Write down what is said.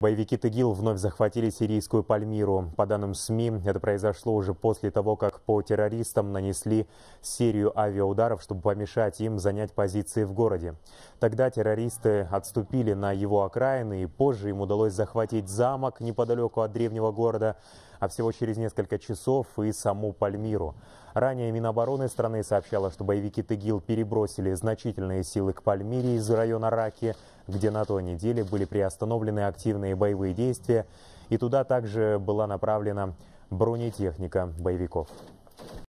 Боевики ТИГИЛ вновь захватили сирийскую Пальмиру. По данным СМИ, это произошло уже после того, как по террористам нанесли серию авиаударов, чтобы помешать им занять позиции в городе. Тогда террористы отступили на его окраины, и позже им удалось захватить замок неподалеку от древнего города, а всего через несколько часов и саму Пальмиру. Ранее Минобороны страны сообщало, что боевики ТИГИЛ перебросили значительные силы к Пальмире из района Раки – где на той неделе были приостановлены активные боевые действия, и туда также была направлена бронетехника боевиков.